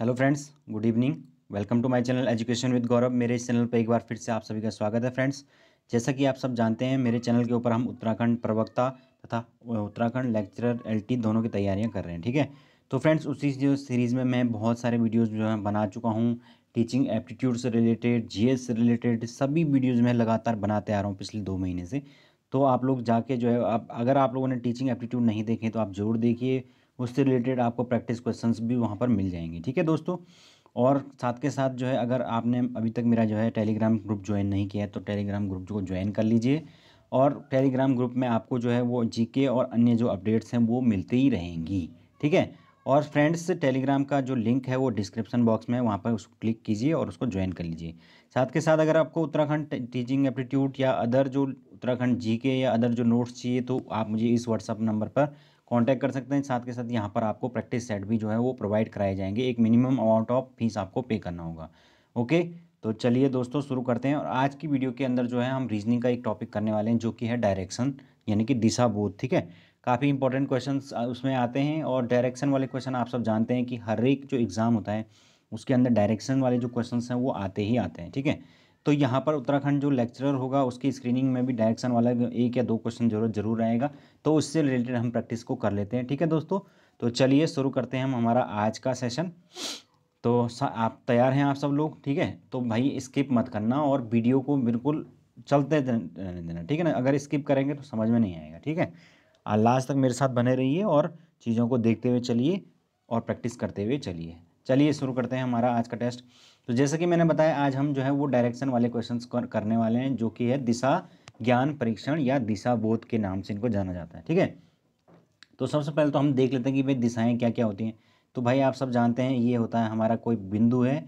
Hello friends good evening welcome to my channel education with Gaurav मेरे इस channel पर एक बार फिर से आप सभी का स्वागत है फ्रेंड्स जैसा कि आप सब जानते हैं मेरे चैनल के ऊपर हम उत्तराखंड प्रवक्ता तथा उत्तराखंड लेक्चरर एलटी दोनों की तैयारियां कर रहे हैं ठीक है तो फ्रेंड्स उसी जो सीरीज़ में मैं बहुत सारे वीडियोज़ जो है बना चुका हूँ टीचिंग एप्टीट्यूड से रिलेटेड जी से रिलेटेड सभी वीडियोज़ मैं लगातार बनाते आ रहा हूँ पिछले दो महीने से तो आप लोग जाके जो है आप अगर आप लोगों ने टीचिंग एप्टीट्यूड नहीं देखें तो आप ज़रूर देखिए उससे रिलेटेड आपको प्रैक्टिस क्वेश्चंस भी वहाँ पर मिल जाएंगे ठीक है दोस्तों और साथ के साथ जो है अगर आपने अभी तक मेरा जो है टेलीग्राम ग्रुप ज्वाइन नहीं किया है तो टेलीग्राम ग्रुप को ज्वाइन कर लीजिए और टेलीग्राम ग्रुप में आपको जो है वो जीके और अन्य जो अपडेट्स हैं वो मिलते ही रहेंगी ठीक है और फ्रेंड्स टेलीग्राम का जो लिंक है वो डिस्क्रिप्शन बॉक्स में वहाँ पर उसको क्लिक कीजिए और उसको ज्वाइन कर लीजिए साथ के साथ अगर आपको उत्तराखंड टीचिंग एप्टीट्यूट या अदर जो उत्तराखंड जी के या अदर जो नोट्स चाहिए तो आप मुझे इस व्हाट्सअप नंबर पर कांटेक्ट कर सकते हैं साथ के साथ यहाँ पर आपको प्रैक्टिस सेट भी जो है वो प्रोवाइड कराए जाएंगे एक मिनिमम अमाउंट ऑफ फीस आपको पे करना होगा ओके तो चलिए दोस्तों शुरू करते हैं और आज की वीडियो के अंदर जो है हम रीजनिंग का एक टॉपिक करने वाले हैं जो कि है डायरेक्शन यानी कि दिशा बोध ठीक है काफ़ी इंपॉर्टेंट क्वेश्चन उसमें आते हैं और डायरेक्शन वाले क्वेश्चन आप सब जानते हैं कि हर एक जो एग्ज़ाम होता है उसके अंदर डायरेक्शन वाले जो क्वेश्चन हैं वो आते ही आते हैं ठीक है तो यहाँ पर उत्तराखंड जो लेक्चरर होगा उसकी स्क्रीनिंग में भी डायरेक्शन वाला एक या दो क्वेश्चन जरूर जरूर आएगा तो उससे रिलेटेड हम प्रैक्टिस को कर लेते हैं ठीक है दोस्तों तो चलिए शुरू करते हैं हम हमारा आज का सेशन तो आप तैयार हैं आप सब लोग ठीक है तो भाई स्किप मत करना और वीडियो को बिल्कुल चलते रहने देना ठीक है ना अगर स्किप करेंगे तो समझ में नहीं आएगा ठीक है लास्ट तक मेरे साथ बने रहिए और चीज़ों को देखते हुए चलिए और प्रैक्टिस करते हुए चलिए चलिए शुरू करते हैं हमारा आज का टेस्ट तो जैसे कि मैंने बताया आज हम जो है वो डायरेक्शन वाले क्वेश्चंस करने वाले हैं जो कि है दिशा ज्ञान परीक्षण या दिशा बोध के नाम से इनको जाना जाता है ठीक है तो सबसे पहले तो हम देख लेते हैं कि भाई दिशाएँ क्या क्या होती हैं तो भाई आप सब जानते हैं ये होता है हमारा कोई बिंदु है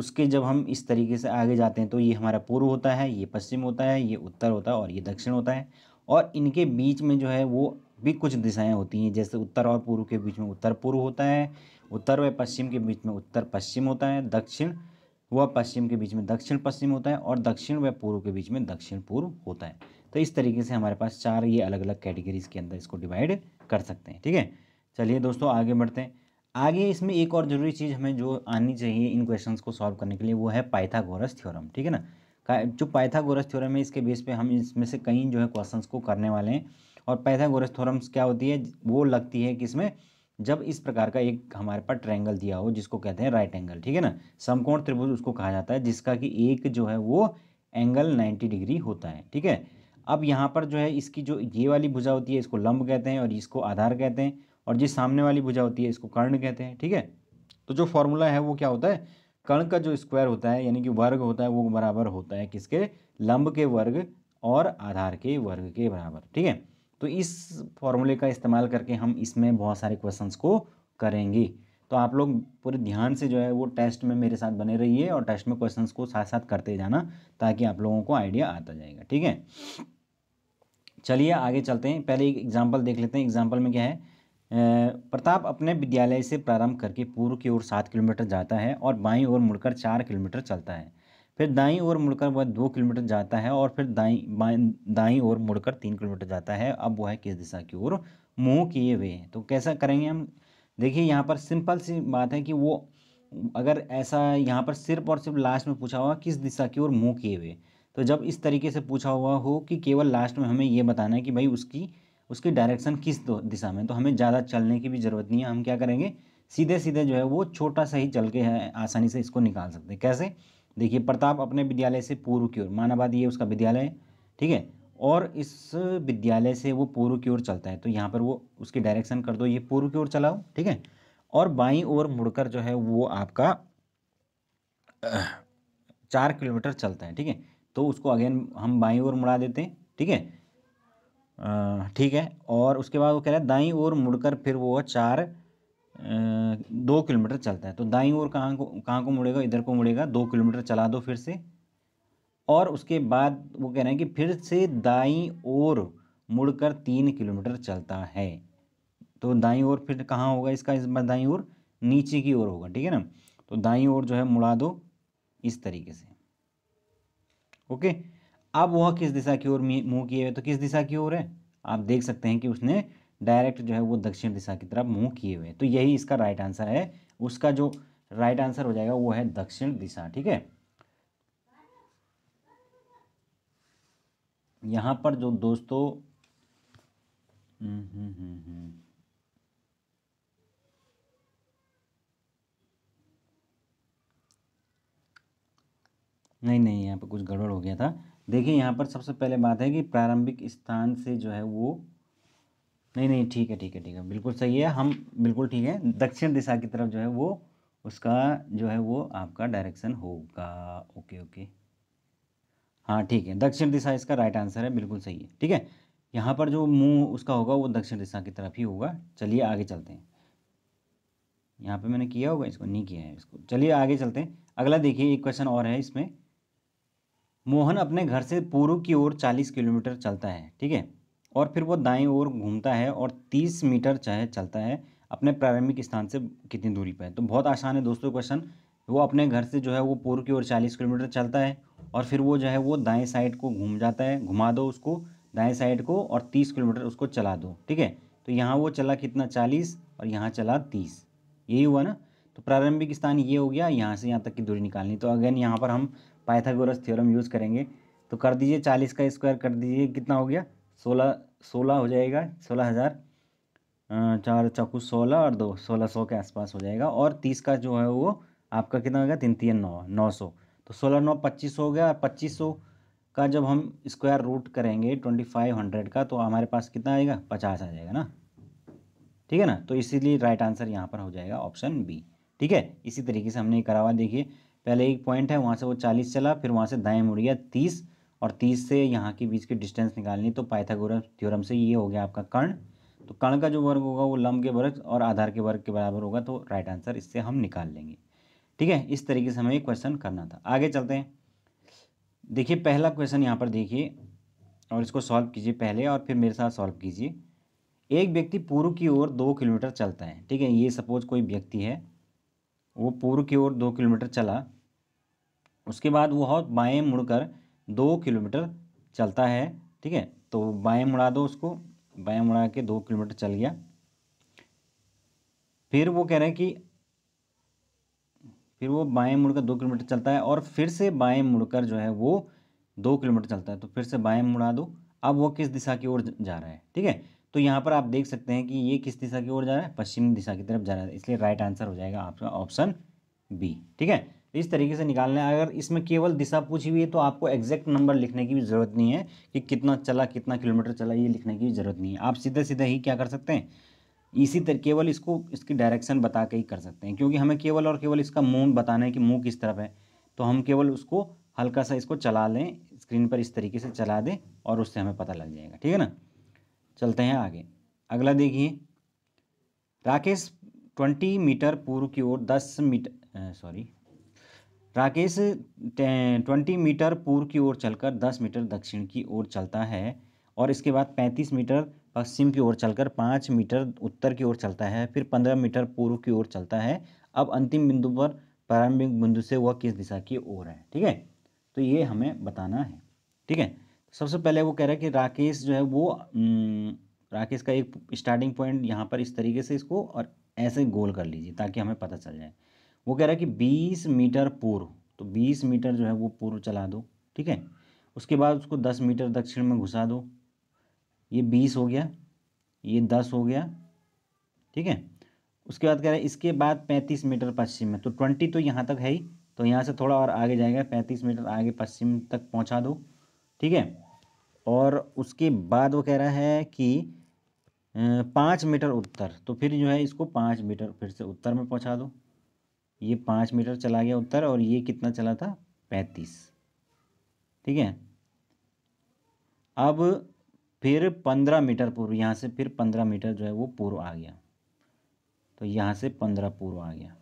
उसके जब हम इस तरीके से आगे जाते हैं तो ये हमारा पूर्व होता है ये पश्चिम होता है ये उत्तर होता है और ये दक्षिण होता है और इनके बीच में जो है वो भी कुछ दिशाएं होती हैं जैसे उत्तर और पूर्व के बीच में उत्तर पूर्व होता है उत्तर व पश्चिम के बीच में उत्तर पश्चिम होता है दक्षिण व पश्चिम के बीच में दक्षिण पश्चिम होता है और दक्षिण व पूर्व के बीच में दक्षिण पूर्व होता है तो इस तरीके से हमारे पास चार ये अलग अलग कैटेगरीज के अंदर इसको डिवाइड कर सकते हैं ठीक है चलिए दोस्तों आगे बढ़ते हैं आगे इसमें एक और ज़रूरी चीज़ हमें जो आनी चाहिए इन क्वेश्चन को सॉल्व करने के लिए वो है पाइथागोरस थ्योरम ठीक है ना जो पाइथागोरस थ्योरम है इसके बेस पे हम इसमें से कई जो है क्वेश्चंस को करने वाले हैं और पाइथागोरस थ्योरम्स क्या होती है वो लगती है कि इसमें जब इस प्रकार का एक हमारे पास ट्रायंगल दिया हो जिसको कहते हैं राइट एंगल ठीक है ना समकोण त्रिभुज उसको कहा जाता है जिसका कि एक जो है वो एंगल 90 डिग्री होता है ठीक है अब यहाँ पर जो है इसकी जो ये वाली भुजा होती है इसको लंब कहते हैं और इसको आधार कहते हैं और जिस सामने वाली भुजा होती है इसको कर्ण कहते हैं ठीक है तो जो फॉर्मूला है वो क्या होता है कर्ण का जो स्क्वायर होता है यानी कि वर्ग होता है वो बराबर होता है किसके लंब के वर्ग और आधार के वर्ग के बराबर ठीक है तो इस फॉर्मूले का इस्तेमाल करके हम इसमें बहुत सारे क्वेश्चंस को करेंगे तो आप लोग पूरे ध्यान से जो है वो टेस्ट में मेरे साथ बने रहिए और टेस्ट में क्वेश्चंस को साथ साथ करते जाना ताकि आप लोगों को आइडिया आता जाएगा ठीक है चलिए आगे चलते हैं पहले एक एग्जाम्पल देख लेते हैं एग्जाम्पल में क्या है प्रताप अपने विद्यालय से प्रारंभ करके पूर्व की ओर सात किलोमीटर जाता है और बाईं ओर मुड़कर चार किलोमीटर चलता है फिर दाई ओर मुड़कर वह दो किलोमीटर जाता है और फिर दाई दाई ओर मुड़कर तीन किलोमीटर जाता है अब वह किस दिशा की ओर मुँह किए हुए तो कैसा करेंगे हम देखिए यहाँ पर सिंपल सी बात है कि वो अगर ऐसा यहाँ पर सिर्फ और सिर्फ लास्ट में पूछा हुआ किस दिशा की ओर मुँह किए हुए तो जब इस तरीके से पूछा हुआ हो कि केवल लास्ट में हमें ये बताना है कि भाई उसकी उसकी डायरेक्शन किस दिशा में तो हमें ज़्यादा चलने की भी ज़रूरत नहीं है हम क्या करेंगे सीधे सीधे जो है वो छोटा सा ही चल के है आसानी से इसको निकाल सकते हैं कैसे देखिए प्रताप अपने विद्यालय से पूर्व की ओर मानाबाद ये उसका विद्यालय है ठीक है और इस विद्यालय से वो पूर्व की ओर चलता है तो यहाँ पर वो उसकी डायरेक्शन कर दो ये पूर्व की ओर चलाओ ठीक है और बाई ओर मुड़कर जो है वो आपका चार किलोमीटर चलता है ठीक है तो उसको अगेन हम बाई ओर मुड़ा देते हैं ठीक है ठीक है और उसके बाद वो कह रहा है दाई ओर मुड़कर फिर वो चार दो किलोमीटर चलता है तो दाई ओर कहाँ को कहाँ को मुड़ेगा इधर को मुड़ेगा दो किलोमीटर चला दो फिर से और उसके बाद वो कह रहे हैं कि फिर से दाई ओर मुड़कर तीन किलोमीटर चलता है तो दाई ओर फिर कहाँ होगा इसका इस बार दाई ओर नीचे की ओर होगा ठीक है ना तो दाई ओर जो है मुड़ा दो इस तरीके से ओके अब वह किस दिशा की ओर मुँह किए हुए तो किस दिशा की ओर है आप देख सकते हैं कि उसने डायरेक्ट जो है वो दक्षिण दिशा की तरफ मुंह किए हुए तो यही इसका राइट आंसर है उसका जो राइट आंसर हो जाएगा वो है दक्षिण दिशा ठीक है यहां पर जो दोस्तों हम्म हम्म हम्म, हम्म। नहीं नहीं यहाँ पर कुछ गड़बड़ हो गया था देखिए यहाँ पर सबसे पहले बात है कि प्रारंभिक स्थान से जो है वो नहीं नहीं ठीक है ठीक है ठीक है बिल्कुल सही है हम बिल्कुल ठीक है दक्षिण दिशा की तरफ जो है वो उसका जो है वो आपका डायरेक्शन होगा ओके ओके हाँ ठीक है दक्षिण दिशा इसका राइट आंसर है बिल्कुल सही है ठीक है यहाँ पर जो मुंह उसका होगा वो दक्षिण दिशा की तरफ ही होगा चलिए आगे चलते हैं यहाँ पे मैंने किया होगा इसको नहीं किया है इसको चलिए आगे चलते हैं अगला देखिए एक क्वेश्चन और है इसमें मोहन अपने घर से पूर्व की ओर चालीस किलोमीटर चलता है ठीक है और फिर वो दाएं ओर घूमता है और तीस मीटर चाहे चलता है अपने प्रारंभिक स्थान से कितनी दूरी पर है तो बहुत आसान है दोस्तों क्वेश्चन वो अपने घर से जो है वो पूर्व की ओर चालीस किलोमीटर चलता है और फिर वो जो है वो दाएं साइड को घूम जाता है घुमा दो उसको दाएं साइड को और तीस किलोमीटर उसको चला दो ठीक है तो यहाँ वो चला कितना चालीस और यहाँ चला तीस यही हुआ ना तो प्रारंभिक स्थान ये हो गया यहाँ से यहाँ तक की दूरी निकालनी तो अगेन यहाँ पर हम पाइथागोरस थ्योरम यूज़ करेंगे तो कर दीजिए चालीस का स्क्वायर कर दीजिए कितना हो गया सोलह सोलह हो जाएगा सोलह हज़ार चार चाकू सोलह और दो सोलह सौ के आसपास हो जाएगा और तीस का जो है वो आपका कितना होगा तीन तीन नौ नौ सौ तो सोलह नौ पच्चीस हो गया और पच्चीस सौ का जब हम स्क्वायर रूट करेंगे ट्वेंटी फाइव हंड्रेड का तो हमारे पास कितना आएगा पचास आ जाएगा ना ठीक है ना तो इसीलिए राइट आंसर यहाँ पर हो जाएगा ऑप्शन बी ठीक है इसी तरीके से हमने करा हुआ देखिए पहले एक पॉइंट है वहाँ से वो चालीस चला फिर वहाँ से दाएँ मुड़ गया तीस और तीस से यहाँ के बीच की डिस्टेंस निकालनी तो पाइथागोरस थ्योरम से ये हो गया आपका कर्ण तो कर्ण का जो वर्ग होगा वो लंब के वर्ग और आधार के वर्ग के बराबर होगा तो राइट आंसर इससे हम निकाल लेंगे ठीक है इस तरीके से हमें ये क्वेश्चन करना था आगे चलते हैं देखिए पहला क्वेश्चन यहाँ पर देखिए और इसको सॉल्व कीजिए पहले और फिर मेरे साथ सॉल्व कीजिए एक व्यक्ति पूर्व की ओर दो किलोमीटर चलता है ठीक है ये सपोज कोई व्यक्ति है वो पूर्व की ओर दो किलोमीटर चला उसके बाद वह बाएँ मुड़कर दो किलोमीटर चलता है ठीक है तो बाएं मुड़ा दो उसको बाएं मुड़ा के दो किलोमीटर चल गया फिर वो कह रहे हैं कि फिर वो बाएं मुड़कर दो किलोमीटर चलता है और फिर से बाएं मुड़कर जो है वो दो किलोमीटर चलता है तो फिर से बाएं मुड़ा दो अब वो किस दिशा की ओर जा रहा है ठीक है तो यहाँ पर आप देख सकते हैं कि ये किस दिशा की ओर जा रहा है पश्चिम दिशा की तरफ जा रहा है इसलिए राइट आंसर हो जाएगा आपका ऑप्शन बी ठीक है तो इस तरीके से निकालना है अगर इसमें केवल दिशा पूछी हुई है तो आपको एग्जैक्ट नंबर लिखने की भी ज़रूरत नहीं है कि कितना चला कितना किलोमीटर चला ये लिखने की ज़रूरत नहीं है आप सीधे सीधे ही क्या कर सकते हैं इसी तरह केवल इसको इसकी डायरेक्शन बता के ही कर सकते हैं क्योंकि हमें केवल और केवल इसका मुंह बताना है कि मुंह किस तरफ है तो हम केवल उसको हल्का सा इसको चला लें स्क्रीन पर इस तरीके से चला दें और उससे हमें पता लग जाएगा ठीक है ना चलते हैं आगे अगला देखिए राकेश ट्वेंटी मीटर पूर्व की ओर दस metre sorry Rakesh twenty metre पूर्व की ओर चलकर दस मीटर दक्षिण की ओर चलता है और इसके बाद पैंतीस मीटर पश्चिम की ओर चलकर पाँच मीटर उत्तर की ओर चलता है फिर पंद्रह मीटर पूर्व की ओर चलता है अब अंतिम बिंदु पर प्रारंभिक बिंदु से वह किस दिशा की ओर है ठीक है तो ये हमें बताना है ठीक है सबसे पहले वो कह रहा है कि राकेश जो है वो राकेश का एक स्टार्टिंग पॉइंट यहाँ पर इस तरीके से इसको और ऐसे गोल कर लीजिए ताकि हमें पता चल जाए वो कह रहा है कि बीस मीटर पूर्व तो बीस मीटर जो है वो पूर्व चला दो ठीक है उसके बाद उसको दस मीटर दक्षिण में घुसा दो ये बीस हो गया ये दस हो गया ठीक है उसके बाद कह रहा है इसके बाद पैंतीस मीटर पश्चिम में तो ट्वेंटी तो यहाँ तक है ही तो यहाँ से थोड़ा और आगे जाएगा पैंतीस मीटर आगे पश्चिम तक पहुँचा दो ठीक है और उसके बाद वो कह रहा है कि पाँच मीटर उत्तर तो फिर जो है इसको पाँच मीटर फिर से उत्तर में पहुँचा दो ये पाँच मीटर चला गया उत्तर और ये कितना चला था पैंतीस ठीक है अब फिर पंद्रह मीटर पूर्व यहाँ से फिर पंद्रह मीटर जो है वो पूर्व आ गया तो यहाँ से पंद्रह पूर्व आ गया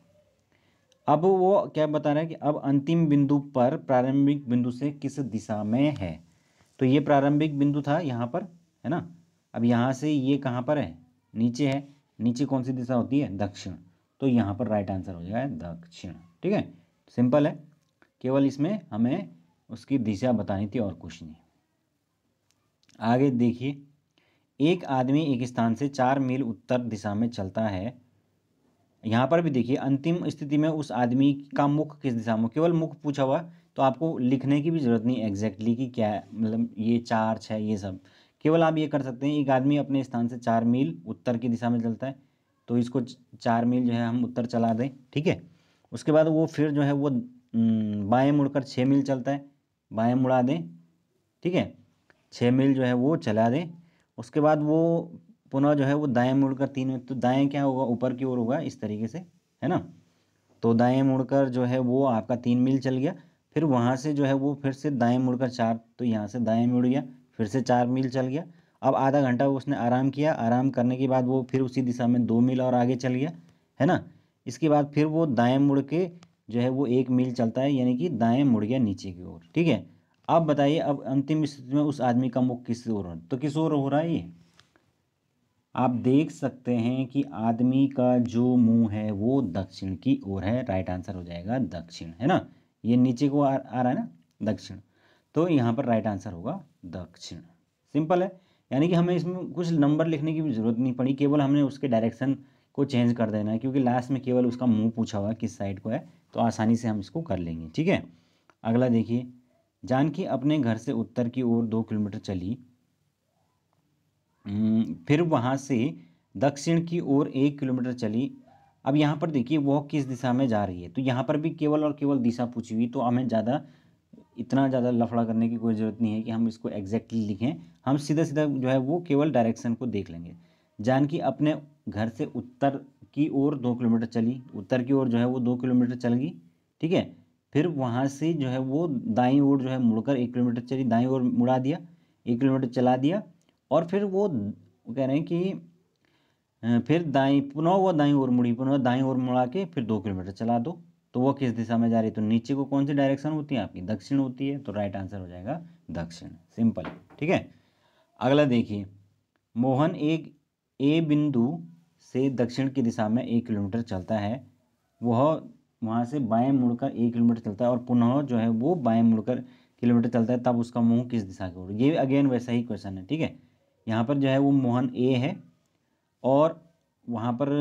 अब वो क्या बता रहा है कि अब अंतिम बिंदु पर प्रारंभिक बिंदु से किस दिशा में है तो ये प्रारंभिक बिंदु था यहाँ पर है ना अब यहाँ से ये कहाँ पर है नीचे है नीचे कौन सी दिशा होती है दक्षिण तो यहाँ पर राइट आंसर हो जाएगा दक्षिण ठीक है सिंपल है केवल इसमें हमें उसकी दिशा बतानी थी और कुछ नहीं आगे देखिए एक आदमी एक स्थान से चार मील उत्तर दिशा में चलता है यहाँ पर भी देखिए अंतिम स्थिति में उस आदमी का मुख किस दिशा में केवल मुख पूछा हुआ तो आपको लिखने की भी ज़रूरत नहीं एग्जैक्टली कि क्या मतलब ये चार छः ये सब केवल आप ये कर सकते हैं एक आदमी अपने स्थान से चार मील उत्तर की दिशा में चलता है तो इसको चार मील जो है हम उत्तर चला दें ठीक है उसके बाद वो फिर जो है वो बाएं मुड़कर छः मील चलता है बाएं मुड़ा दें ठीक है छः मील जो है वो चला दें उसके बाद वो पुनः जो है वो दाएं मुड़कर तीन मील तो दाएं क्या होगा ऊपर की ओर होगा इस तरीके से है ना तो दाएं मुड़कर जो है वो आपका तीन मील चल गया फिर वहाँ से जो है वो फिर से दाएँ मुड़कर चार तो यहाँ से दाएँ मुड़ गया फिर से चार मील चल गया अब आधा घंटा उसने आराम किया आराम करने के बाद वो फिर उसी दिशा में दो मील और आगे चल गया है ना इसके बाद फिर वो दाएँ मुड़ के जो है वो एक मील चलता है यानी कि दाएँ मुड़ गया नीचे की ओर ठीक है अब बताइए अब अंतिम स्थिति में उस आदमी का मुख किस ओर तो किस ओर हो रहा है ये आप देख सकते हैं कि आदमी का जो मुंह है वो दक्षिण की ओर है राइट आंसर हो जाएगा दक्षिण है ना ये नीचे को आ, आ रहा है ना दक्षिण तो यहाँ पर राइट आंसर होगा दक्षिण सिंपल है यानी कि हमें इसमें कुछ नंबर लिखने की भी ज़रूरत नहीं पड़ी केवल हमने उसके डायरेक्शन को चेंज कर देना है क्योंकि लास्ट में केवल उसका मुंह पूछा हुआ है किस साइड को है तो आसानी से हम इसको कर लेंगे ठीक है अगला देखिए जानकी अपने घर से उत्तर की ओर दो किलोमीटर चली हम्म, फिर वहाँ से दक्षिण की ओर एक किलोमीटर चली अब यहाँ पर देखिए वह किस दिशा में जा रही है तो यहाँ पर भी केवल और केवल दिशा पूछी हुई तो हमें ज़्यादा इतना ज़्यादा लफड़ा करने की कोई ज़रूरत नहीं है कि हम इसको एग्जैक्टली लिखें हम सीधा सीधा जो है वो केवल डायरेक्शन को देख लेंगे जानकी अपने घर से उत्तर की ओर दो किलोमीटर चली उत्तर की ओर जो है वो दो किलोमीटर चल गई ठीक है फिर वहाँ से जो है वो दाई ओर जो है मुड़कर एक किलोमीटर चली दाई ओर मुड़ा दिया एक किलोमीटर चला दिया और फिर वो कह रहे हैं कि फिर दाई पुनः वो दाई ओर मुड़ी पुनः दाई ओर मुड़ा के फिर दो किलोमीटर चला दो तो वो किस दिशा में जा रही है तो नीचे को कौन सी डायरेक्शन होती है आपकी दक्षिण होती है तो राइट आंसर हो जाएगा दक्षिण सिंपल ठीक है अगला देखिए मोहन एक ए बिंदु से दक्षिण की दिशा में एक किलोमीटर चलता है वह वहाँ से बाएं मुड़कर एक किलोमीटर चलता है और पुनः जो है वो बाएं मुड़कर किलोमीटर चलता है तब उसका मुंह किस दिशा की ओर ये अगेन वैसा ही क्वेश्चन है ठीक है यहाँ पर जो है वो मोहन ए है और वहाँ पर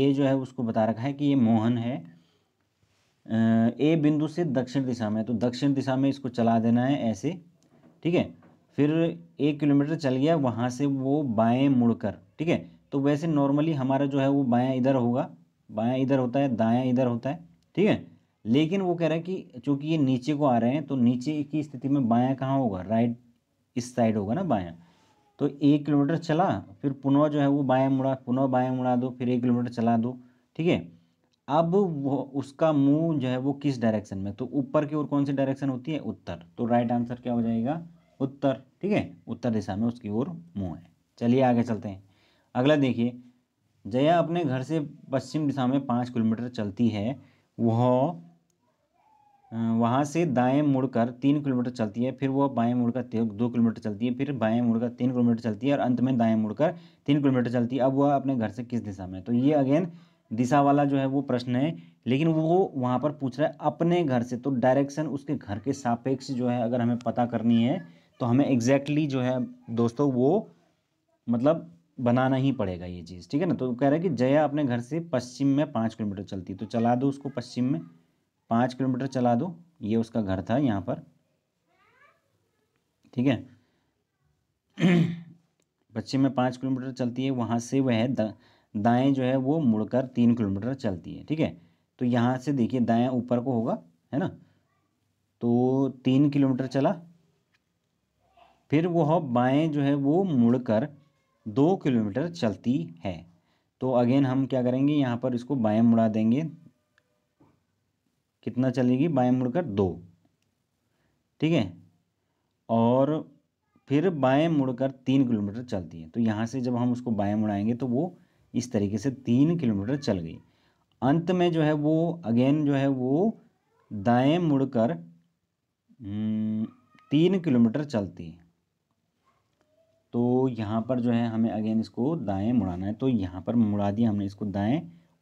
ए जो है उसको बता रखा है कि ये मोहन है ए बिंदु से दक्षिण दिशा में तो दक्षिण दिशा में इसको चला देना है ऐसे ठीक है फिर एक किलोमीटर चल गया वहाँ से वो मुड़ मुड़कर ठीक है तो वैसे नॉर्मली हमारा जो है वो बाया इधर होगा बाया इधर होता है दाया इधर होता है ठीक है लेकिन वो कह रहा है कि चूँकि ये नीचे को आ रहे हैं तो नीचे की स्थिति में बाया कहाँ होगा राइट इस साइड होगा ना बाया तो एक किलोमीटर चला फिर पुनः जो है वो बाया मुड़ा पुनः बाया मुड़ा दो फिर एक किलोमीटर चला दो ठीक है अब वो उसका मुंह जो है वो किस डायरेक्शन में तो ऊपर की ओर कौन सी डायरेक्शन होती है उत्तर तो राइट आंसर क्या हो जाएगा उत्तर ठीक है उत्तर दिशा में उसकी ओर मुंह है चलिए आगे चलते हैं अगला देखिए जया अपने घर से पश्चिम दिशा में पाँच किलोमीटर चलती है वह वहाँ से दाएं मुड़कर तीन किलोमीटर चलती है फिर वो बाएं मुड़कर दो किलोमीटर चलती है फिर बाएं मुड़कर तीन किलोमीटर चलती है और अंत में दाएं मुड़कर तीन किलोमीटर चलती है अब वह अपने घर से किस दिशा में तो ये हम्म। अगेन दिशा वाला जो है वो प्रश्न है लेकिन वो वहाँ पर पूछ रहा है अपने घर से तो डायरेक्शन उसके घर के सापेक्ष जो है अगर हमें पता करनी है तो हमें एग्जैक्टली exactly जो है दोस्तों वो मतलब बनाना ही पड़ेगा ये चीज़ ठीक है ना तो कह रहा है कि जया अपने घर से पश्चिम में पाँच किलोमीटर चलती है तो चला दो उसको पश्चिम में पाँच किलोमीटर चला दो ये उसका घर था यहाँ पर ठीक है पश्चिम में पाँच किलोमीटर चलती है वहाँ से वह दा, दाएँ जो है वो मुड़कर तीन किलोमीटर चलती है ठीक है तो यहाँ से देखिए दाएँ ऊपर को होगा है ना तो तीन किलोमीटर चला फिर वह बाएँ जो है वो मुड़कर दो किलोमीटर चलती है तो अगेन हम क्या करेंगे यहाँ पर इसको बाएँ मुड़ा देंगे कितना चलेगी बाएं मुड़कर दो ठीक है और फिर बाएं मुड़कर तीन किलोमीटर चलती है तो यहाँ से जब हम उसको बाएं मुड़ाएंगे तो वो इस तरीके से तीन किलोमीटर चल गई अंत में जो है वो अगेन जो है वो दाएं मुड़कर हम्म, तीन किलोमीटर चलती है तो यहाँ पर जो है हमें अगेन इसको दाएं मुड़ाना है तो यहाँ पर मुड़ा दिया हमने इसको दाएं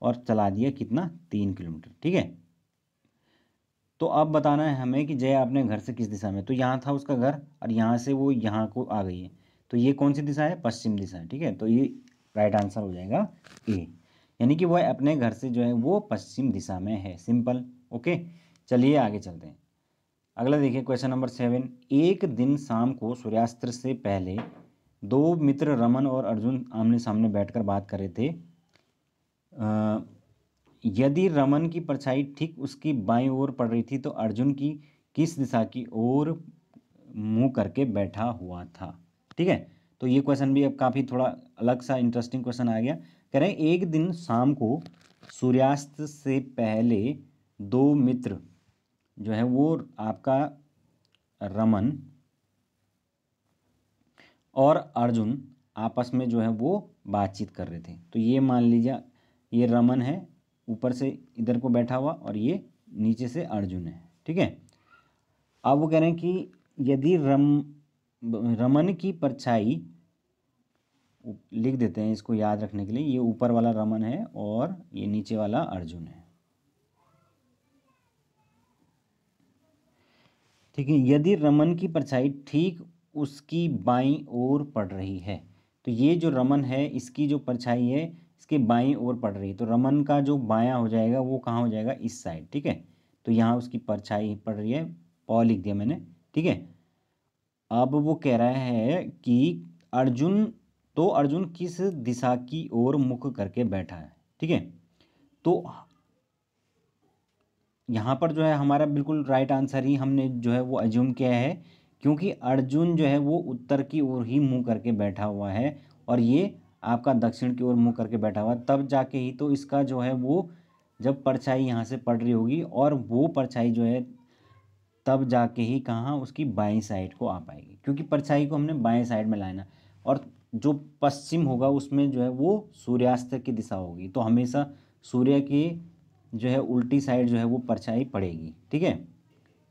और चला दिया कितना तीन किलोमीटर ठीक है तो अब बताना है हमें कि जय अपने घर से किस दिशा में तो यहाँ था उसका घर और यहाँ से वो यहाँ को आ गई है तो ये कौन सी दिशा है पश्चिम दिशा है ठीक है तो ये राइट आंसर हो जाएगा ए यानी कि वह अपने घर से जो है वो पश्चिम दिशा में है सिंपल ओके चलिए आगे चलते हैं अगला देखिए क्वेश्चन नंबर सेवन एक दिन शाम को सूर्यास्त्र से पहले दो मित्र रमन और अर्जुन आमने सामने बैठकर बात कर रहे थे यदि रमन की परछाई ठीक उसकी बाईं ओर पड़ रही थी तो अर्जुन की किस दिशा की ओर मुंह करके बैठा हुआ था ठीक है तो ये क्वेश्चन भी अब काफ़ी थोड़ा अलग सा इंटरेस्टिंग क्वेश्चन आ गया कह रहे हैं एक दिन शाम को सूर्यास्त से पहले दो मित्र जो है वो आपका रमन और अर्जुन आपस में जो है वो बातचीत कर रहे थे तो ये मान लीजिए ये रमन है ऊपर से इधर को बैठा हुआ और ये नीचे से अर्जुन है ठीक है अब वो कह रहे हैं कि यदि रम रमन की परछाई लिख देते हैं इसको याद रखने के लिए ये ऊपर वाला रमन है और ये नीचे वाला अर्जुन है ठीक है यदि रमन की परछाई ठीक उसकी बाई ओर पड़ रही है तो ये जो रमन है इसकी जो परछाई है इसके बाईं ओर पड़ रही है तो रमन का जो बायां हो जाएगा वो कहाँ हो जाएगा इस साइड ठीक है तो यहाँ उसकी परछाई पड़ रही है पॉ लिख दिया मैंने ठीक है अब वो कह रहा है कि अर्जुन तो अर्जुन किस दिशा की ओर मुख करके बैठा है ठीक है तो यहाँ पर जो है हमारा बिल्कुल राइट आंसर ही हमने जो है वो एज्यूम किया है क्योंकि अर्जुन जो है वो उत्तर की ओर ही मुंह करके बैठा हुआ है और ये आपका दक्षिण की ओर मुंह करके बैठा हुआ तब जाके ही तो इसका जो है वो जब परछाई यहाँ से पड़ रही होगी और वो परछाई जो है तब जाके ही कहाँ उसकी बाएं साइड को आ पाएगी क्योंकि परछाई को हमने बाएं साइड में लाना और जो पश्चिम होगा उसमें जो है वो सूर्यास्त की दिशा होगी तो हमेशा सूर्य की जो है उल्टी साइड जो है वो परछाई पड़ेगी ठीक है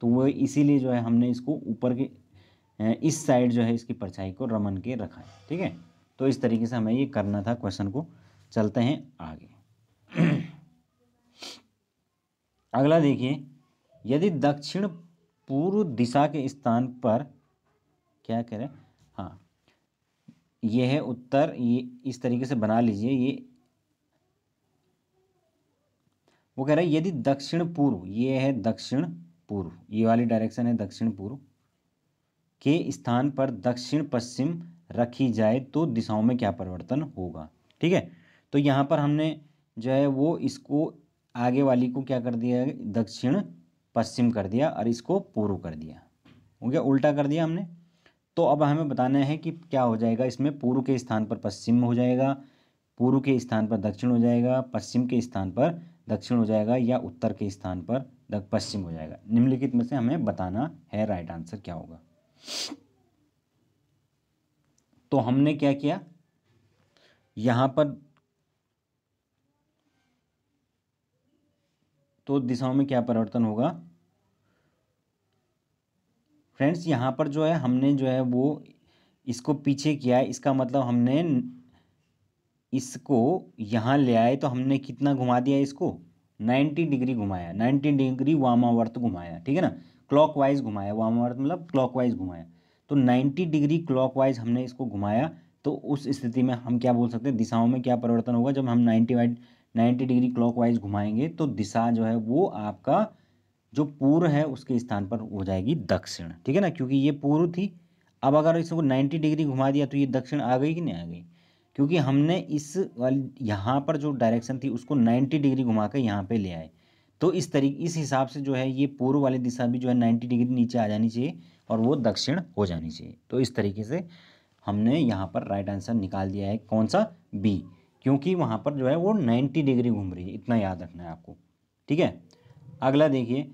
तो वो इसीलिए जो है हमने इसको ऊपर के इस साइड जो है इसकी परछाई को रमन के रखा है ठीक है तो इस तरीके से हमें ये करना था क्वेश्चन को चलते हैं आगे अगला देखिए यदि दक्षिण पूर्व दिशा के स्थान पर क्या करें हाँ ये है उत्तर ये इस तरीके से बना लीजिए ये वो कह रहा है यदि दक्षिण पूर्व ये है दक्षिण पूर्व ये वाली डायरेक्शन है दक्षिण पूर्व के स्थान पर दक्षिण पश्चिम रखी जाए तो दिशाओं में क्या परिवर्तन होगा ठीक है तो यहाँ पर हमने जो है वो इसको आगे वाली को क्या कर दिया दक्षिण पश्चिम कर दिया और इसको पूर्व कर दिया हो गया उल्टा कर दिया हमने तो अब हमें बताना है कि क्या हो जाएगा इसमें पूर्व के स्थान पर पश्चिम हो जाएगा पूर्व के स्थान पर दक्षिण हो जाएगा पश्चिम के स्थान पर दक्षिण हो जाएगा या उत्तर के स्थान पर पश्चिम हो जाएगा निम्नलिखित में से हमें बताना है राइट आंसर क्या होगा तो हमने क्या किया यहां पर तो दिशाओं में क्या परिवर्तन होगा फ्रेंड्स यहां पर जो है हमने जो है वो इसको पीछे किया इसका मतलब हमने इसको यहां ले आए तो हमने कितना घुमा दिया इसको नाइन्टी डिग्री घुमाया नाइन्टी डिग्री वामावर्त घुमाया ठीक है ना क्लॉकवाइज घुमाया वामावर्त मतलब क्लॉकवाइज घुमाया तो 90 डिग्री क्लॉकवाइज हमने इसको घुमाया तो उस स्थिति में हम क्या बोल सकते हैं दिशाओं में क्या परिवर्तन होगा जब हम ninety wise ninety degree clock घुमाएंगे तो दिशा जो है वो आपका जो पूर्व है उसके स्थान पर हो जाएगी दक्षिण ठीक है ना क्योंकि ये पूर्व थी अब अगर इसको नाइन्टी डिग्री घुमा दिया तो ये दक्षिण आ गई कि नहीं आ गई क्योंकि हमने इस वाली यहाँ पर जो डायरेक्शन थी उसको नाइन्टी डिग्री घुमा कर यहाँ पर ले आए तो इस तरीके इस हिसाब से जो है ये पूर्व वाली दिशा भी जो है नाइन्टी डिग्री नीचे आ जानी चाहिए और वो दक्षिण हो जानी चाहिए तो इस तरीके से हमने यहाँ पर राइट आंसर निकाल दिया है कौन सा बी क्योंकि वहाँ पर जो है वो नाइन्टी डिग्री घूम रही है इतना याद रखना है आपको ठीक है अगला देखिए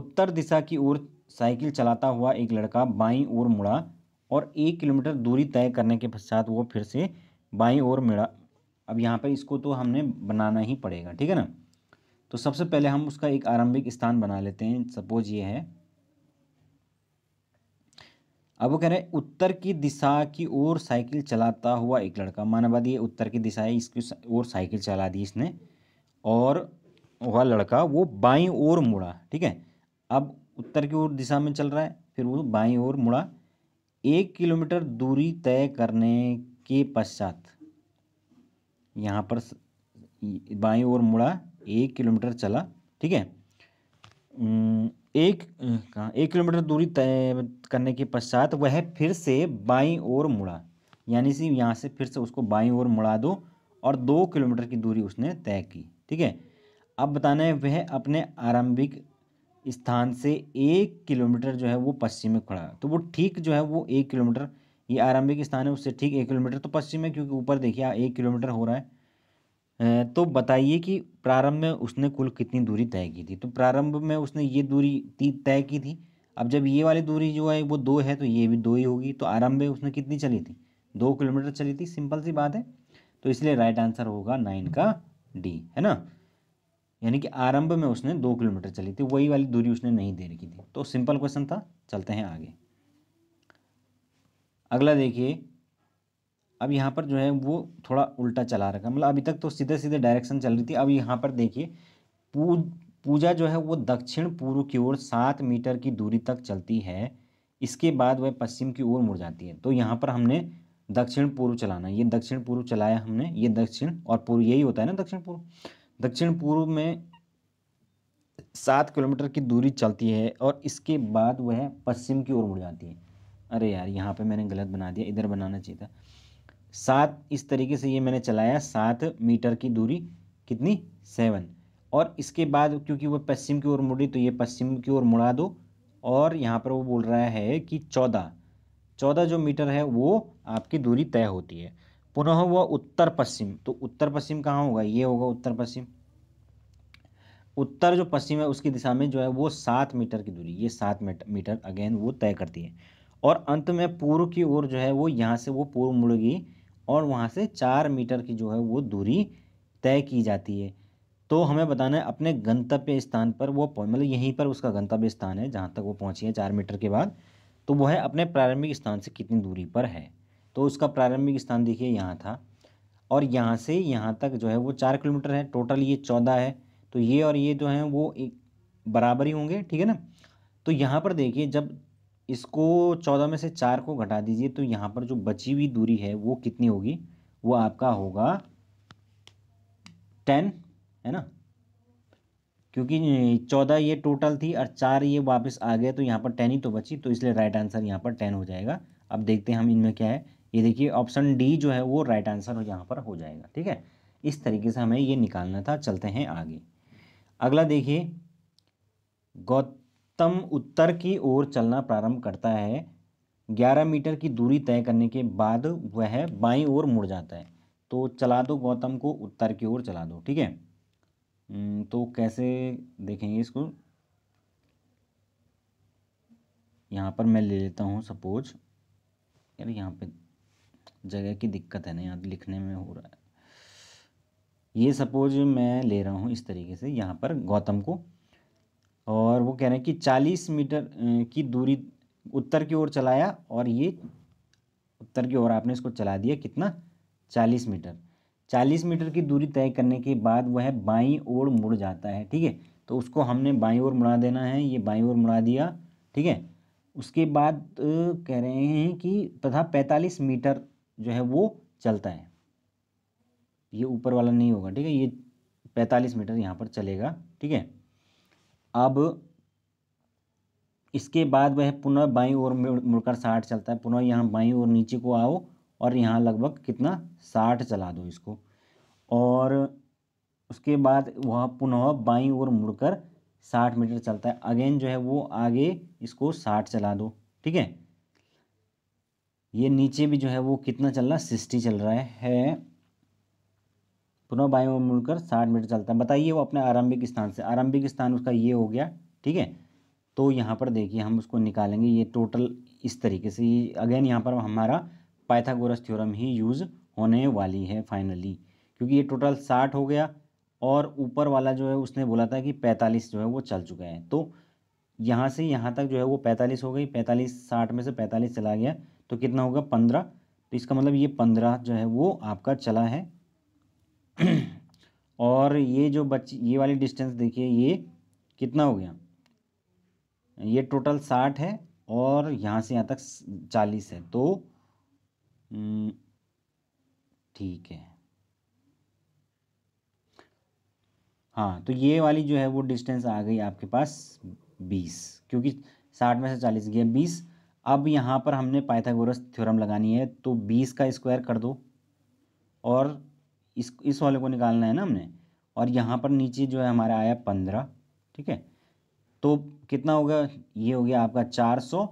उत्तर दिशा की ओर साइकिल चलाता हुआ एक लड़का बाई ओर मुड़ा और एक किलोमीटर दूरी तय करने के पश्चात वो फिर से बाई ओर मिड़ा अब यहाँ पर इसको तो हमने बनाना ही पड़ेगा ठीक है ना तो सबसे पहले हम उसका एक आरंभिक स्थान बना लेते हैं सपोज ये है अब वो कह रहे हैं उत्तर की दिशा की ओर साइकिल चलाता हुआ एक लड़का मानवादी ये उत्तर की दिशा है इसकी ओर साइकिल चला दी इसने और वह लड़का वो बाई ओर मुड़ा ठीक है अब उत्तर की ओर दिशा में चल रहा है फिर वो बाई ओर मुड़ा एक किलोमीटर दूरी तय करने के पश्चात यहाँ पर बाई ओर मुड़ा एक किलोमीटर चला ठीक है एक कहाँ एक किलोमीटर दूरी तय करने के पश्चात वह फिर से बाई ओर मुड़ा यानी कि यहाँ से फिर से उसको बाई ओर मुड़ा दो और दो किलोमीटर की दूरी उसने तय की ठीक है अब बताना है वह अपने आरंभिक स्थान से एक किलोमीटर जो है वो पश्चिम में खड़ा तो वो ठीक जो है वो एक किलोमीटर ये आरंभिक स्थान है उससे ठीक एक किलोमीटर तो पश्चिम है क्योंकि ऊपर देखिए एक किलोमीटर हो रहा है तो बताइए कि प्रारंभ में उसने कुल कितनी दूरी तय की थी तो प्रारंभ में उसने ये दूरी ती तय की थी अब जब ये वाली दूरी जो है वो दो है तो ये भी दो ही होगी तो आरंभ में उसने कितनी चली थी दो किलोमीटर चली थी सिंपल सी बात है तो इसलिए राइट आंसर होगा नाइन का डी है ना यानी कि आरंभ में उसने दो किलोमीटर चली थी वही वाली दूरी उसने नहीं दे रखी थी तो सिंपल क्वेश्चन था चलते हैं आगे अगला देखिए अब यहाँ पर जो है वो थोड़ा उल्टा चला रखा मतलब अभी तक तो सीधे सीधे डायरेक्शन चल रही थी अब यहाँ पर देखिए पूज पूजा जो है वो दक्षिण पूर्व की ओर सात मीटर की दूरी तक चलती है इसके बाद वह पश्चिम की ओर मुड़ जाती है तो यहाँ पर हमने दक्षिण पूर्व चलाना ये दक्षिण पूर्व चलाया हमने ये दक्षिण और पूर्व यही होता है ना दक्षिण पूर्व दक्षिण पूर्व में सात किलोमीटर की दूरी चलती है और इसके बाद वह पश्चिम की ओर मुड़ जाती है अरे यार यहाँ पे मैंने गलत बना दिया इधर बनाना चाहिए था सात इस तरीके से ये मैंने चलाया सात मीटर की दूरी कितनी सेवन और इसके बाद क्योंकि वह पश्चिम की ओर मुड़ी तो ये पश्चिम की ओर मुड़ा दो और यहाँ पर वो बोल रहा है कि चौदह चौदह जो मीटर है वो आपकी दूरी तय होती है पुनः वह उत्तर पश्चिम तो उत्तर पश्चिम कहाँ होगा ये होगा उत्तर पश्चिम उत्तर जो पश्चिम है उसकी दिशा में जो है वो सात मीटर की दूरी ये सात मीटर अगेन वो तय करती है और अंत में पूर्व की ओर जो है वो यहाँ से वो पूर्व मुड़गी और वहाँ से चार मीटर की जो है वो दूरी तय की जाती है तो हमें बताना है अपने गंतव्य स्थान पर वो मतलब यहीं पर उसका गंतव्य स्थान है जहाँ तक वो पहुँची है चार मीटर के बाद तो वह अपने प्रारंभिक स्थान से कितनी दूरी पर है तो उसका प्रारंभिक स्थान देखिए यहाँ था और यहाँ से यहाँ तक जो है वो चार किलोमीटर है टोटल ये चौदह है तो ये और ये जो है वो एक बराबर ही होंगे ठीक है ना तो यहाँ पर देखिए जब इसको चौदह में से चार को घटा दीजिए तो यहाँ पर जो बची हुई दूरी है वो कितनी होगी वो आपका होगा टेन है ना क्योंकि चौदह ये टोटल थी और चार ये वापस आ गए तो यहाँ पर टेन ही तो बची तो इसलिए राइट आंसर यहाँ पर टेन हो जाएगा अब देखते हैं हम इनमें क्या है ये देखिए ऑप्शन डी जो है वो राइट आंसर यहाँ पर हो जाएगा ठीक है इस तरीके से हमें ये निकालना था चलते हैं आगे अगला देखिए गौत तम उत्तर की ओर चलना प्रारंभ करता है 11 मीटर की दूरी तय करने के बाद वह बाईं ओर मुड़ जाता है तो चला दो गौतम को उत्तर की ओर चला दो ठीक है हम्म, तो कैसे देखेंगे इसको यहाँ पर मैं ले लेता हूँ सपोज यार यहाँ पे जगह की दिक्कत है ना यहाँ लिखने में हो रहा है ये सपोज मैं ले रहा हूँ इस तरीके से यहाँ पर गौतम को और वो कह रहे हैं कि चालीस मीटर की दूरी उत्तर की ओर चलाया और ये उत्तर की ओर आपने इसको चला दिया कितना चालीस मीटर चालीस मीटर की दूरी तय करने के बाद वह बाई ओर मुड़ जाता है ठीक है तो उसको हमने बाई ओर मुड़ा देना है ये बाई ओर मुड़ा दिया ठीक है उसके बाद कह रहे हैं कि तथा पैंतालीस मीटर जो है वो चलता है ये ऊपर वाला नहीं होगा ठीक है ये पैंतालीस मीटर यहाँ पर चलेगा ठीक है अब इसके बाद वह पुनः बाईं ओर मुड़कर साठ चलता है पुनः यहाँ बाईं ओर नीचे को आओ और यहाँ लगभग कितना साठ चला दो इसको और उसके बाद वह पुनः बाईं ओर मुड़कर साठ मीटर चलता है अगेन जो है वो आगे इसको साठ चला दो ठीक है ये नीचे भी जो है वो कितना चल रहा है सिक्सटी चल रहा है पुनः बाएं ओर मुड़कर साठ मीटर चलता है बताइए वो अपने आरंभिक स्थान से आरंभिक स्थान उसका ये हो गया ठीक है तो यहाँ पर देखिए हम उसको निकालेंगे ये टोटल इस तरीके से ये अगेन यहाँ पर हमारा पाइथागोरस थ्योरम ही यूज़ होने वाली है फाइनली क्योंकि ये टोटल साठ हो गया और ऊपर वाला जो है उसने बोला था कि पैंतालीस जो है वो चल चुका है तो यहाँ से यहाँ तक जो है वो पैंतालीस हो गई पैंतालीस साठ में से पैंतालीस चला गया तो कितना होगा पंद्रह तो इसका मतलब ये पंद्रह जो है वो आपका चला है और ये जो बच ये वाली डिस्टेंस देखिए ये कितना हो गया ये टोटल साठ है और यहाँ से यहाँ तक चालीस है तो हम्म, ठीक है हाँ तो ये वाली जो है वो डिस्टेंस आ गई आपके पास बीस क्योंकि साठ में से चालीस गया बीस अब यहाँ पर हमने पाइथागोरस थ्योरम लगानी है तो बीस का स्क्वायर कर दो और इस इस वाले को निकालना है ना हमने और यहाँ पर नीचे जो है हमारा आया पंद्रह ठीक है तो कितना होगा ये हो गया आपका चार सौ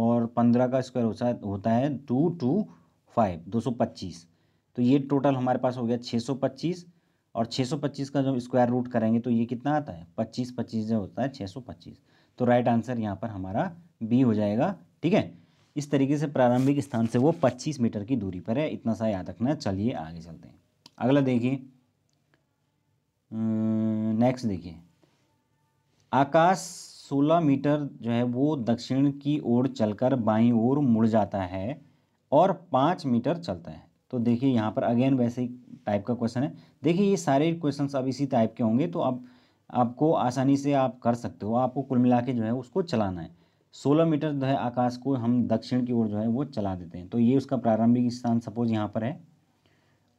और पंद्रह का स्क्वायर होता होता है टू टू फाइव दो सौ पच्चीस तो ये टोटल हमारे पास हो गया छः सौ पच्चीस और छः सौ पच्चीस का जब स्क्वायर रूट करेंगे तो ये कितना आता है पच्चीस पच्चीस जो होता है छः सौ पच्चीस तो राइट आंसर यहाँ पर हमारा बी हो जाएगा ठीक है इस तरीके से प्रारंभिक स्थान से वो पच्चीस मीटर की दूरी पर है इतना सा याद रखना चलिए आगे चलते हैं अगला देखिए नेक्स्ट हम्म, देखिए आकाश 16 मीटर जो है वो दक्षिण की ओर चलकर बाईं ओर मुड़ जाता है और पाँच मीटर चलता है तो देखिए यहाँ पर अगेन वैसे ही टाइप का क्वेश्चन है देखिए ये सारे क्वेश्चन अब इसी टाइप के होंगे तो आप आपको आसानी से आप कर सकते हो आपको कुल मिला के जो है उसको चलाना है सोलह मीटर जो है आकाश को हम दक्षिण की ओर जो है वो चला देते हैं तो ये उसका प्रारंभिक स्थान सपोज यहाँ पर है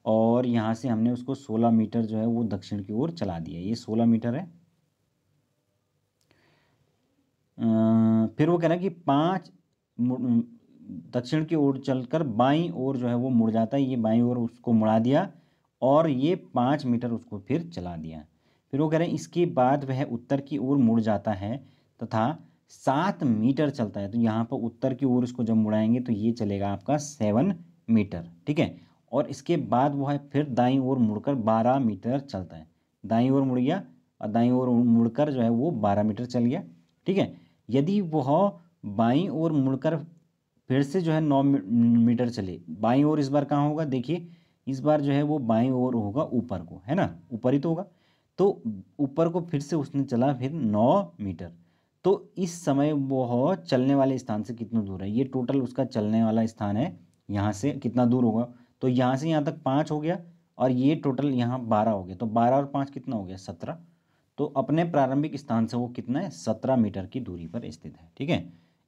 और यहाँ से हमने उसको 16 मीटर जो है वो दक्षिण की ओर चला दिया ये 16 मीटर है फिर वो कह रहा है कि पाँच दक्षिण की ओर चलकर बाईं ओर जो है वो मुड़ जाता है ये बाईं ओर उसको मुड़ा दिया और ये पाँच मीटर उसको फिर चला दिया फिर वो कह रहे हैं इसके बाद वह उत्तर की ओर मुड़ जाता है तथा सात मीटर चलता है तो यहाँ पर उत्तर की ओर इसको जब मुड़ाएंगे तो ये चलेगा आपका सेवन मीटर ठीक है और इसके बाद वो है फिर दाई ओर मुड़कर बारह मीटर चलता है दाई ओर मुड़ गया और दाई ओर मुड़कर जो है वो बारह मीटर चल गया ठीक है यदि वह बाई ओर मुड़कर फिर से जो है नौ मीटर चले बाई ओर इस बार कहाँ होगा देखिए इस बार जो है वो बाई ओर होगा ऊपर को है ना ऊपर ही तो होगा तो ऊपर को फिर से उसने चला फिर नौ मीटर तो इस समय वह चलने वाले स्थान से कितना दूर है ये टोटल उसका चलने वाला स्थान है यहाँ से कितना दूर होगा तो यहाँ से यहाँ तक पाँच हो गया और ये टोटल यहाँ बारह हो गया तो बारह और पाँच कितना हो गया सत्रह तो अपने प्रारंभिक स्थान से वो कितना है सत्रह मीटर की दूरी पर स्थित है ठीक है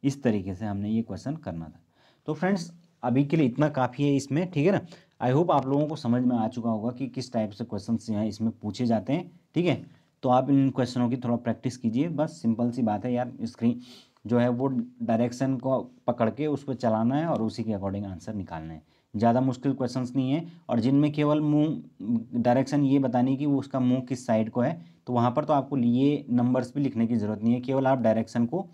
इस तरीके से हमने ये क्वेश्चन करना था तो फ्रेंड्स अभी के लिए इतना काफ़ी है इसमें ठीक है ना आई होप आप लोगों को समझ में आ चुका होगा कि किस टाइप से क्वेश्चन हैं इसमें पूछे जाते हैं ठीक है तो आप इन क्वेश्चनों की थोड़ा प्रैक्टिस कीजिए बस सिंपल सी बात है यार स्क्रीन जो है वो डायरेक्शन को पकड़ के उस पर चलाना है और उसी के अकॉर्डिंग आंसर निकालना है ज़्यादा मुश्किल क्वेश्चन नहीं है और जिनमें केवल मुँह डायरेक्शन ये बताने की वो उसका मुँह किस साइड को है तो वहाँ पर तो आपको ये नंबर्स भी लिखने की ज़रूरत नहीं है केवल आप डायरेक्शन को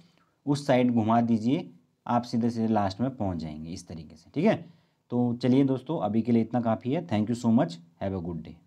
उस साइड घुमा दीजिए आप सीधे सीधे लास्ट में पहुँच जाएंगे इस तरीके से ठीक है तो चलिए दोस्तों अभी के लिए इतना काफ़ी है thank you so much have a good day